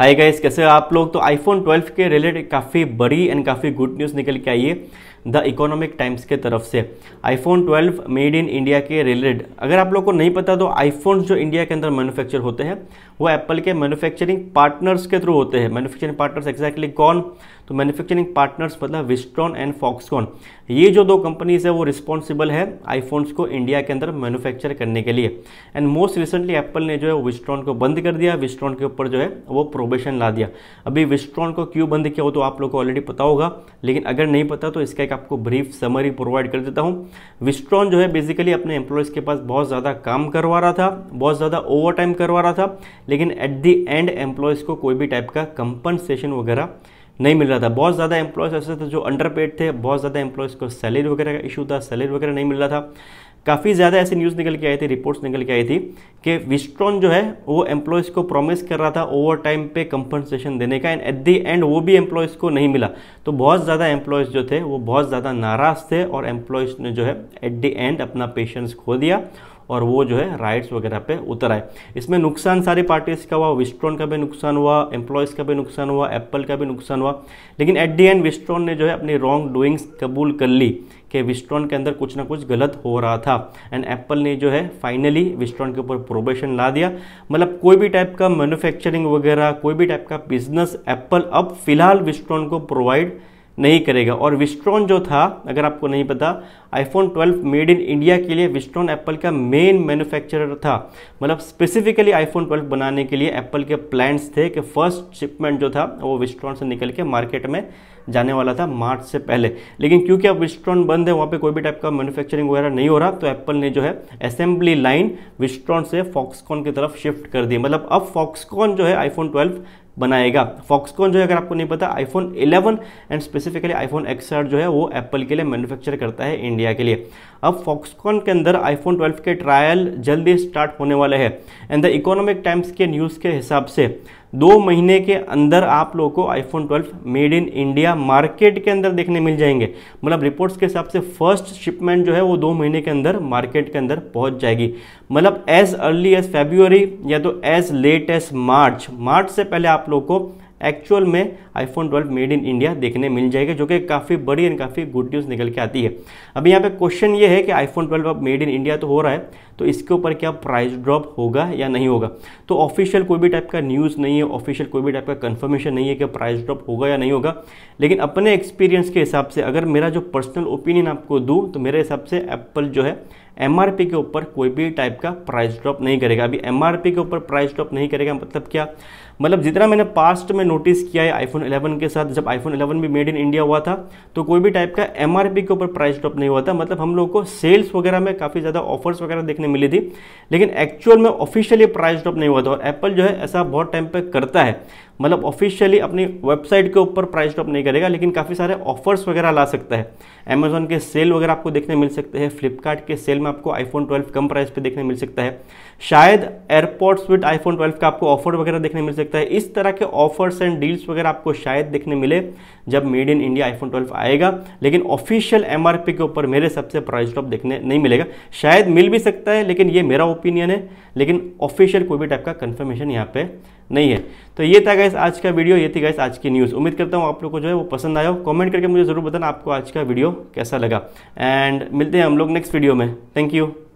hi guys कैसे हो आप लोग तो आईफोन 12 के रिलेटेड काफ़ी बड़ी एंड काफ़ी गुड न्यूज़ निकल के आई है द इकोनॉमिक टाइम्स के तरफ से आईफोन 12 मेड इन इंडिया के रिलेटेड अगर आप लोग को नहीं पता तो आईफोन जो इंडिया के अंदर मैन्युफैक्चर होते हैं वो एप्पल के मैन्युफैक्चरिंग पार्टनर्स के थ्रू होते हैं मैन्युफैक्चरिंग पार्टनर्स एक्जैक्टली कौन तो मैन्युफैक्चरिंग पार्टनर्स मतलब विस्ट्रॉन एंड फॉक्सकॉन ये जो दो कंपनीज है वो रिस्पॉन्सिबल है आईफोन्स को इंडिया के अंदर मैन्युफैक्चर करने के लिए एंड मोस्ट रिसेंटली एप्पल ने जो है विस्ट्रॉन को बंद कर दिया विस्ट्रॉन के ऊपर जो है वो प्रोबेशन ला दिया अभी विस्ट्रॉन को क्यों बंद किया हो तो आप लोग को ऑलरेडी पता होगा लेकिन अगर नहीं पता तो इसका एक आपको ब्रीफ समरी प्रोवाइड कर देता हूँ विस्ट्रॉन जो है बेसिकली अपने एम्प्लॉयज़ के पास बहुत ज़्यादा काम करवा रहा था बहुत ज़्यादा ओवर टाइम करवा रहा था लेकिन एट दी एंड एम्प्लॉयज़ को कोई भी टाइप का कंपनसेशन वगैरह नहीं मिल रहा था बहुत ज़्यादा एम्प्लॉयज़ ऐसे थे जो अंडर पेड थे बहुत ज़्यादा एम्प्लॉयज़ को सैलरी वगैरह का इशू था सैलरी वगैरह नहीं मिल रहा था काफ़ी ज़्यादा ऐसे न्यूज़ निकल के आई थी रिपोर्ट्स निकल के आई थी कि विस्ट्रॉन जो है वो एम्प्लॉयज़ को प्रॉमिस कर रहा था ओवर टाइम पे कंपनसेशन देने का एंड एट दी एंड वो भी एम्प्लॉयज़ को नहीं मिला तो बहुत ज़्यादा एम्प्लॉयज़ जो थे वो बहुत ज़्यादा नाराज़ थे और एम्प्लॉयज़ ने जो है एट दी एंड अपना पेशेंस खो दिया और वो जो है राइट्स वगैरह पे उतर आए इसमें नुकसान सारी पार्टीज़ का हुआ विस्ट्रॉन का भी नुकसान हुआ एम्प्लॉयज़ का भी नुकसान हुआ एप्पल का भी नुकसान हुआ लेकिन एट दी एंड विस्ट्रॉन ने जो है अपनी रॉन्ग डूइंग्स कबूल कर ली कि विस्ट्रॉन के अंदर कुछ ना कुछ गलत हो रहा था एंड एप्पल ने जो है फाइनली विस्ट्रॉन के ऊपर प्रोबेशन ला दिया मतलब कोई भी टाइप का मैन्युफैक्चरिंग वगैरह कोई भी टाइप का बिजनेस एप्पल अब फिलहाल विस्ट्रॉन को प्रोवाइड नहीं करेगा और विस्ट्रॉन जो था अगर आपको नहीं पता आईफोन 12 मेड इन इंडिया के लिए विस्ट्रॉन एप्पल का मेन मैन्युफैक्चरर था मतलब स्पेसिफिकली आईफोन 12 बनाने के लिए एप्पल के प्लान्स थे कि फर्स्ट शिपमेंट जो था वो विस्ट्रॉन से निकल के मार्केट में जाने वाला था मार्च से पहले लेकिन क्योंकि अब विस्ट्रॉन बंद है वहाँ पर कोई भी टाइप का मैन्युफैक्चरिंग वगैरह नहीं हो रहा तो एप्पल ने जो है असेंबली लाइन विस्ट्रॉन से फॉक्सकॉन की तरफ शिफ्ट कर दी मतलब अब फॉक्सकॉन जो है आईफोन ट्वेल्व बनाएगा फॉक्सकॉन जो है अगर आपको नहीं पता iPhone 11 and specifically iPhone XR जो है वो एप्पल के लिए मैन्युफैक्चर करता है इंडिया के लिए अब फॉक्सकॉन के अंदर आईफोन 12 के ट्रायल जल्दी स्टार्ट होने वाले हैं एंड द इकोनॉमिक टाइम्स के न्यूज़ के हिसाब से दो महीने के अंदर आप लोग को iPhone 12 made in India market के अंदर देखने मिल जाएंगे मतलब रिपोर्ट्स के हिसाब से फर्स्ट शिपमेंट जो है वो दो महीने के अंदर मार्केट के अंदर पहुंच जाएगी मतलब एज अर्ली एज फेब्रुअरी या तो as late as March March से पहले आप लोग को एक्चुअल में आईफोन 12 मेड इन इंडिया देखने मिल जाएगा जो कि काफ़ी बड़ी एंड काफ़ी गुड न्यूज़ निकल के आती है अभी यहाँ पे क्वेश्चन ये है कि आईफोन 12 अब मेड इन इंडिया तो हो रहा है तो इसके ऊपर क्या प्राइस ड्रॉप होगा या नहीं होगा तो ऑफिशियल कोई भी टाइप का न्यूज़ नहीं है ऑफिशियल कोई भी टाइप का कन्फर्मेशन नहीं है कि प्राइस ड्रॉप होगा या नहीं होगा लेकिन अपने एक्सपीरियंस के हिसाब से अगर मेरा जो पर्सनल ओपिनियन आपको दूँ तो मेरे हिसाब से एप्पल जो है एम के ऊपर कोई भी टाइप का प्राइस ड्रॉप नहीं करेगा अभी एम के ऊपर प्राइस ड्रॉप नहीं करेगा मतलब क्या मतलब जितना मैंने पास्ट में नोटिस किया है आईफोन 11 के साथ जब आईफोन 11 भी मेड इन इंडिया हुआ था तो कोई भी टाइप का एम के ऊपर प्राइस ड्रॉप नहीं हुआ था मतलब हम लोगों को सेल्स वगैरह में काफ़ी ज़्यादा ऑफर्स वगैरह देखने मिली थी लेकिन एक्चुअल में ऑफिशियली प्राइस ड्रॉप नहीं हुआ था और एप्पल जो है ऐसा बहुत टाइम पर करता है मतलब ऑफिशियली अपनी वेबसाइट के ऊपर प्राइस ड्रॉप नहीं करेगा लेकिन काफ़ी सारे ऑफर्स वगैरह ला सकता है अमेजोन के सेल वगैरह आपको देखने मिल सकते हैं फ्लिपकार्ट के सेल में आपको आईफोन 12 कम प्राइस पे देखने मिल सकता है शायद एयरपोर्ट्स विद आईफोन 12 का आपको ऑफर वगैरह देखने मिल सकता है इस तरह के ऑफर्स एंड डील्स वगैरह आपको शायद देखने मिले जब made in India iPhone twelve आएगा लेकिन ऑफिशियल एम के ऊपर मेरे सबसे प्राइस ड्रॉप देखने नहीं मिलेगा शायद मिल भी सकता है लेकिन ये मेरा ओपिनियन है लेकिन ऑफिशियल कोई भी टाइप का कन्फर्मेशन यहाँ पे नहीं है तो ये था गैस आज का वीडियो ये थी गैस आज की न्यूज़ उम्मीद करता हूँ आप लोग को जो है वो पसंद आया हो कमेंट करके मुझे ज़रूर बताना आपको आज का वीडियो कैसा लगा एंड मिलते हैं हम लोग नेक्स्ट वीडियो में थैंक यू